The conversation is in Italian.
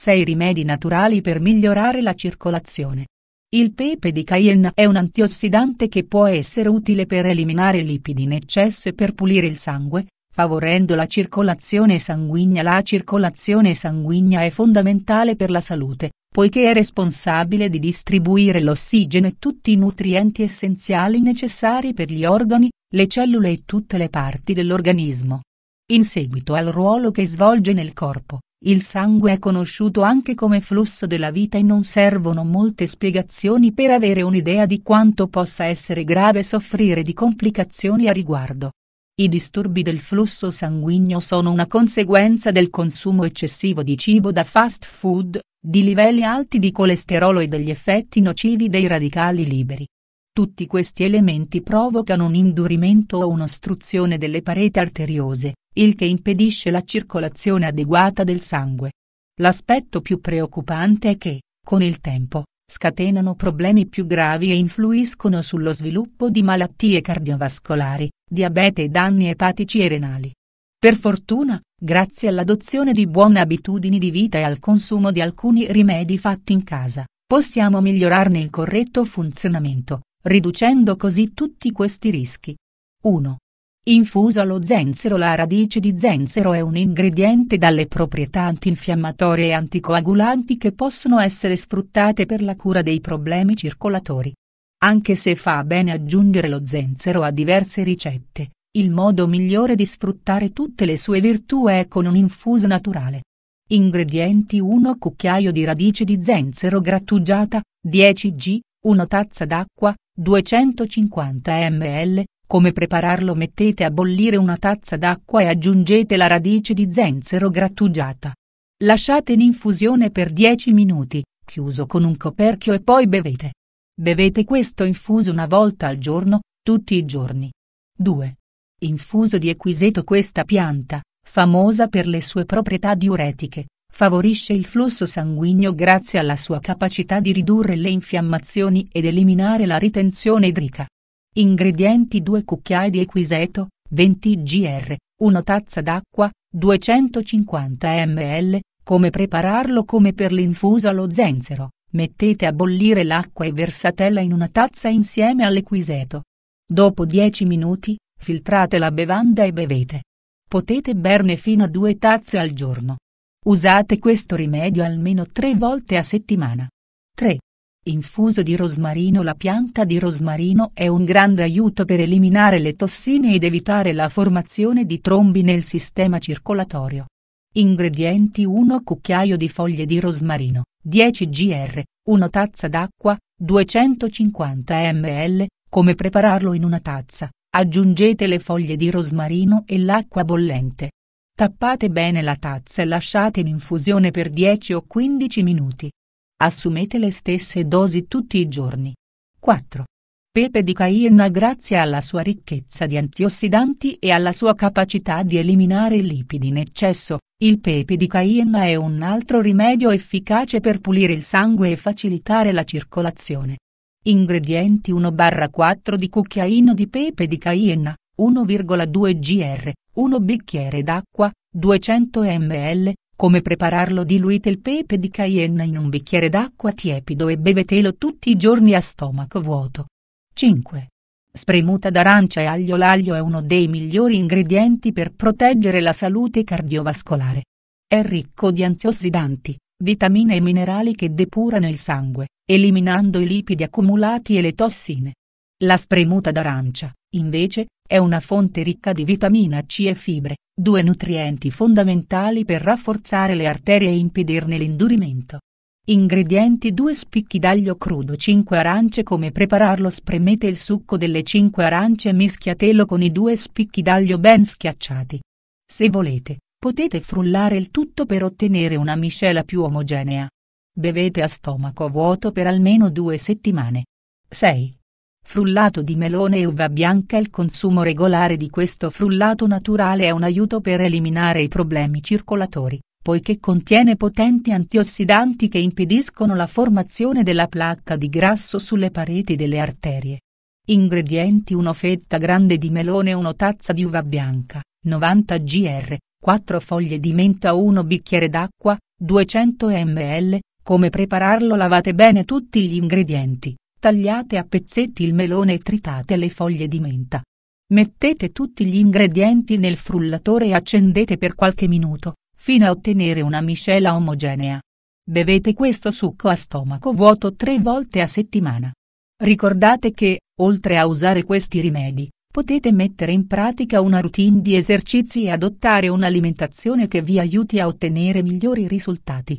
6 rimedi naturali per migliorare la circolazione. Il pepe di Cayenne è un antiossidante che può essere utile per eliminare lipidi in eccesso e per pulire il sangue, favorendo la circolazione sanguigna. La circolazione sanguigna è fondamentale per la salute, poiché è responsabile di distribuire l'ossigeno e tutti i nutrienti essenziali necessari per gli organi, le cellule e tutte le parti dell'organismo. In seguito al ruolo che svolge nel corpo, il sangue è conosciuto anche come flusso della vita e non servono molte spiegazioni per avere un'idea di quanto possa essere grave soffrire di complicazioni a riguardo. I disturbi del flusso sanguigno sono una conseguenza del consumo eccessivo di cibo da fast food, di livelli alti di colesterolo e degli effetti nocivi dei radicali liberi. Tutti questi elementi provocano un indurimento o un'ostruzione delle pareti arteriose, il che impedisce la circolazione adeguata del sangue. L'aspetto più preoccupante è che, con il tempo, scatenano problemi più gravi e influiscono sullo sviluppo di malattie cardiovascolari, diabete e danni epatici e renali. Per fortuna, grazie all'adozione di buone abitudini di vita e al consumo di alcuni rimedi fatti in casa, possiamo migliorarne il corretto funzionamento, riducendo così tutti questi rischi. 1. Infuso allo zenzero La radice di zenzero è un ingrediente dalle proprietà antinfiammatorie e anticoagulanti che possono essere sfruttate per la cura dei problemi circolatori. Anche se fa bene aggiungere lo zenzero a diverse ricette, il modo migliore di sfruttare tutte le sue virtù è con un infuso naturale. Ingredienti 1 cucchiaio di radice di zenzero grattugiata, 10 g, 1 tazza d'acqua, 250 ml, come prepararlo mettete a bollire una tazza d'acqua e aggiungete la radice di zenzero grattugiata. Lasciate in infusione per 10 minuti, chiuso con un coperchio e poi bevete. Bevete questo infuso una volta al giorno, tutti i giorni. 2. Infuso di equiseto Questa pianta, famosa per le sue proprietà diuretiche, Favorisce il flusso sanguigno grazie alla sua capacità di ridurre le infiammazioni ed eliminare la ritenzione idrica. Ingredienti 2 cucchiai di equiseto, 20 gr, 1 tazza d'acqua, 250 ml, come prepararlo come per l'infuso allo zenzero, mettete a bollire l'acqua e versatela in una tazza insieme all'equiseto. Dopo 10 minuti, filtrate la bevanda e bevete. Potete berne fino a 2 tazze al giorno. Usate questo rimedio almeno tre volte a settimana. 3. Infuso di rosmarino La pianta di rosmarino è un grande aiuto per eliminare le tossine ed evitare la formazione di trombi nel sistema circolatorio. Ingredienti 1 cucchiaio di foglie di rosmarino, 10 gr, 1 tazza d'acqua, 250 ml, come prepararlo in una tazza, aggiungete le foglie di rosmarino e l'acqua bollente, Tappate bene la tazza e lasciate in infusione per 10 o 15 minuti. Assumete le stesse dosi tutti i giorni. 4. Pepe di Cayenne grazie alla sua ricchezza di antiossidanti e alla sua capacità di eliminare i lipidi in eccesso, il pepe di Cayenne è un altro rimedio efficace per pulire il sangue e facilitare la circolazione. Ingredienti 1-4 di cucchiaino di pepe di Cayenne, 1,2 gr, 1 bicchiere d'acqua, 200 ml, come prepararlo diluite il pepe di cayenne in un bicchiere d'acqua tiepido e bevetelo tutti i giorni a stomaco vuoto. 5. Spremuta d'arancia e aglio L'aglio è uno dei migliori ingredienti per proteggere la salute cardiovascolare. È ricco di antiossidanti, vitamine e minerali che depurano il sangue, eliminando i lipidi accumulati e le tossine. La spremuta d'arancia, invece, è una fonte ricca di vitamina C e fibre, due nutrienti fondamentali per rafforzare le arterie e impedirne l'indurimento. Ingredienti 2 spicchi d'aglio crudo 5 arance Come prepararlo Spremete il succo delle 5 arance e mischiatelo con i 2 spicchi d'aglio ben schiacciati. Se volete, potete frullare il tutto per ottenere una miscela più omogenea. Bevete a stomaco vuoto per almeno 2 settimane. 6. Frullato di melone e uva bianca Il consumo regolare di questo frullato naturale è un aiuto per eliminare i problemi circolatori, poiché contiene potenti antiossidanti che impediscono la formazione della placca di grasso sulle pareti delle arterie. Ingredienti 1 fetta grande di melone 1 tazza di uva bianca, 90 gr, 4 foglie di menta 1 bicchiere d'acqua, 200 ml, come prepararlo lavate bene tutti gli ingredienti, Tagliate a pezzetti il melone e tritate le foglie di menta. Mettete tutti gli ingredienti nel frullatore e accendete per qualche minuto, fino a ottenere una miscela omogenea. Bevete questo succo a stomaco vuoto tre volte a settimana. Ricordate che, oltre a usare questi rimedi, potete mettere in pratica una routine di esercizi e adottare un'alimentazione che vi aiuti a ottenere migliori risultati.